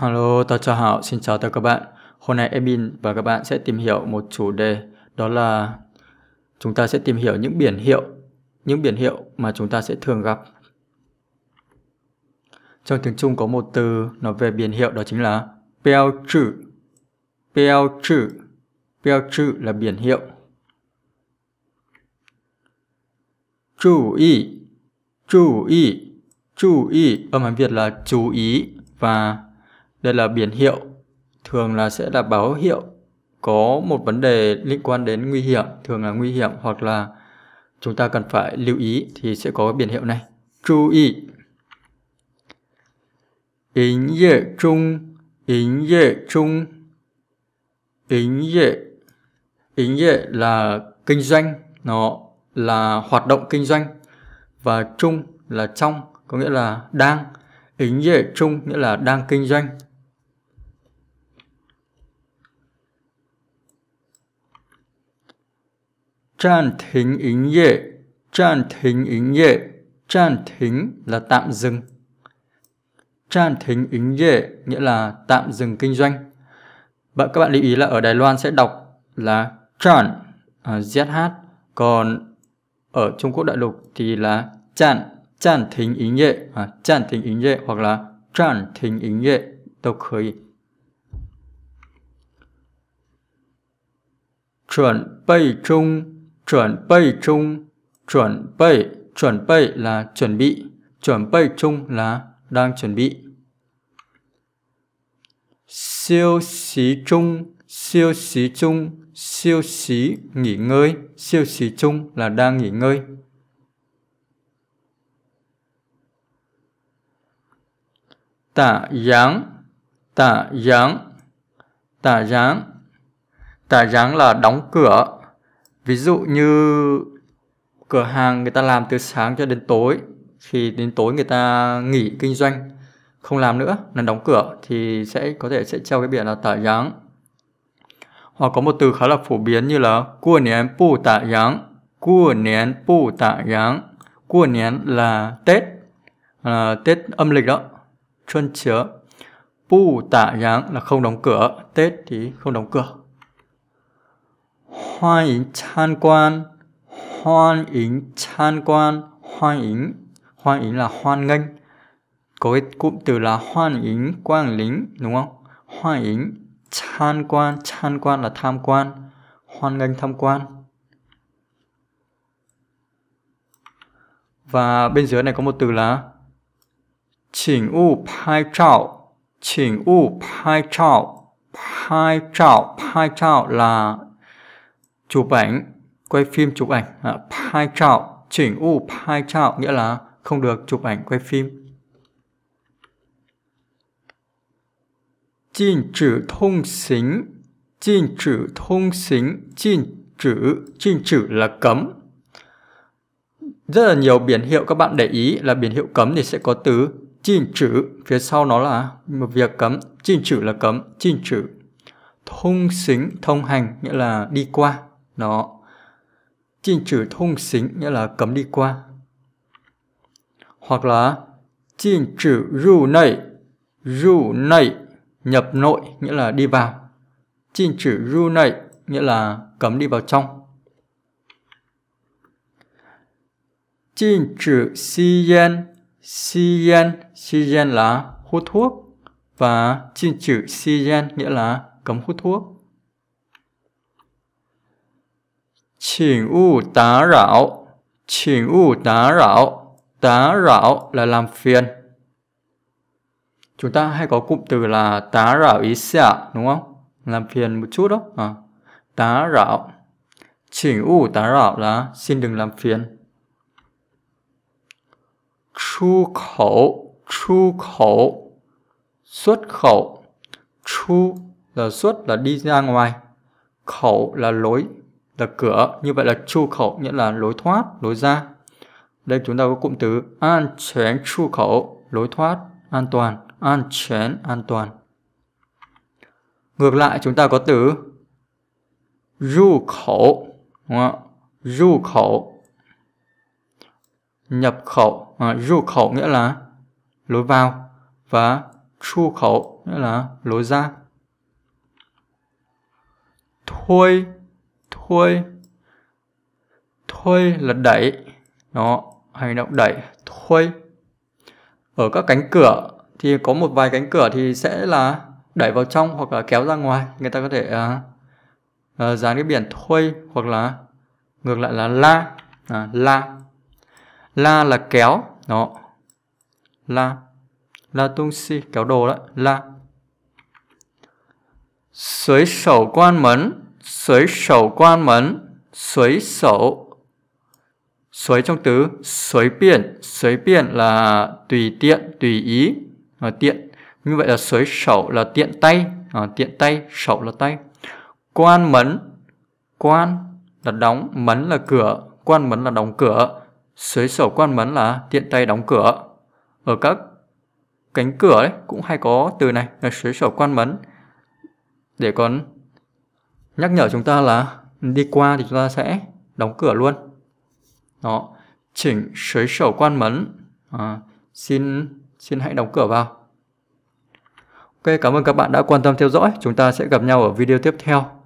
Hello, tôi chào Hảo, xin chào tất cả các bạn. Hôm nay Emin và các bạn sẽ tìm hiểu một chủ đề đó là chúng ta sẽ tìm hiểu những biển hiệu, những biển hiệu mà chúng ta sẽ thường gặp. Trong tiếng Trung có một từ nói về biển hiệu đó chính là beo chữ. Beo chữ. Beo chữ là biển hiệu. Chú ý, chú ý, chú ý âm Hán Việt là chú ý và đây là biển hiệu, thường là sẽ là báo hiệu có một vấn đề liên quan đến nguy hiểm, thường là nguy hiểm hoặc là chúng ta cần phải lưu ý thì sẽ có biển hiệu này. Chú ý. Yến yệ trung, yến yệ trung, yến yệ. Yến yệ là kinh doanh, nó là hoạt động kinh doanh và trung là trong, có nghĩa là đang. Yến yệ trung nghĩa là đang kinh doanh. Tràn tạm dừng. nghĩa là tạm dừng kinh doanh. các bạn lưu ý là ở Đài Loan sẽ đọc là tràn, à, ZH. Còn ở Trung Quốc đại lục thì là tràn, tràn thính ính dệ, à, thính ính dệ hoặc là tràn thính ính dệ đều có thể. chuẩn bị chung chuẩn bị chung, chuẩn bị, chuẩn bị là chuẩn bị, chuẩn bị chung là đang chuẩn bị. Siêu xí chung, siêu xí chung, siêu xí nghỉ ngơi, siêu xí chung là đang nghỉ ngơi. Tả giáng tả giáng tả giáng Tả giáng là đóng cửa, ví dụ như cửa hàng người ta làm từ sáng cho đến tối thì đến tối người ta nghỉ kinh doanh không làm nữa là đóng cửa thì sẽ có thể sẽ treo cái biển là tả giáng hoặc có một từ khá là phổ biến như là của nén pu tả giáng của nén pu tả giáng của nén là tết là tết âm lịch đó xuân chứa pu tả giáng là không đóng cửa tết thì không đóng cửa 欢迎参观，欢迎参 quan, hoan yến, hoan yến là hoan nghênh. Có cái cụm từ là hoan yến quan lính, đúng không? Hoan yến tham quan, tham quan là tham quan, hoan nghênh tham quan. Và bên dưới này có một từ là chỉnh u phai trạo, chỉnh u phai trạo, phai trạo, phai trạo là chụp ảnh quay phim chụp ảnh à, pie chart chỉnh u pie chart nghĩa là không được chụp ảnh quay phim Jin chữ thông xính Jin chữ thông xính Jin trữ Jin trữ là cấm Rất là nhiều biển hiệu các bạn để ý là biển hiệu cấm thì sẽ có từ Jin chữ Phía sau nó là một việc cấm Jin chữ là cấm Jin chữ Thông xính, thông hành nghĩa là đi qua đó. Chinh trừ thông xính nghĩa là cấm đi qua. Hoặc là chinh trừ ru nảy, ru nảy nhập nội nghĩa là đi vào. Chinh trừ ru nảy nghĩa là cấm đi vào trong. Chinh trừ si yen, si yen, si yen là hút thuốc và chinh trừ si yen nghĩa là cấm hút thuốc. chỉnh u tá rảo chỉnh u tá rảo tá rảo là làm phiền chúng ta hay có cụm từ là tá rảo ý xạ đúng không làm phiền một chút đó à, tá rảo chỉnh u tá rảo là xin đừng làm phiền chu khẩu chu khẩu xuất khẩu chu là xuất là đi ra ngoài khẩu là lối là cửa như vậy là chu khẩu nghĩa là lối thoát lối ra đây chúng ta có cụm từ an an 全 chu khẩu lối thoát an toàn an an 全 an toàn ngược lại chúng ta có từ ru khẩu đúng không? ru khẩu nhập khẩu à, ru khẩu nghĩa là lối vào và chu khẩu nghĩa là lối ra thôi thôi thôi là đẩy nó, hành động đẩy thôi ở các cánh cửa thì có một vài cánh cửa thì sẽ là đẩy vào trong hoặc là kéo ra ngoài người ta có thể uh, uh, dán cái biển thôi hoặc là ngược lại là la à, la la là kéo đó la la tung si kéo đồ đó la suối sổ quan mấn 水手关门，水手。Suối trong tứ, suối biển, suối biển là tùy tiện, tùy ý, à, tiện. Như vậy là suối sẩu là tiện tay, à, tiện tay, sẩu là tay. Quan mấn, quan là đóng, mấn là cửa, quan mấn là đóng cửa. Suối sẩu quan mấn là tiện tay đóng cửa. Ở các cánh cửa ấy cũng hay có từ này là suối sẩu quan mấn. Để còn nhắc nhở chúng ta là đi qua thì chúng ta sẽ đóng cửa luôn đó chỉnh sới sổ quan mấn à, xin xin hãy đóng cửa vào ok cảm ơn các bạn đã quan tâm theo dõi chúng ta sẽ gặp nhau ở video tiếp theo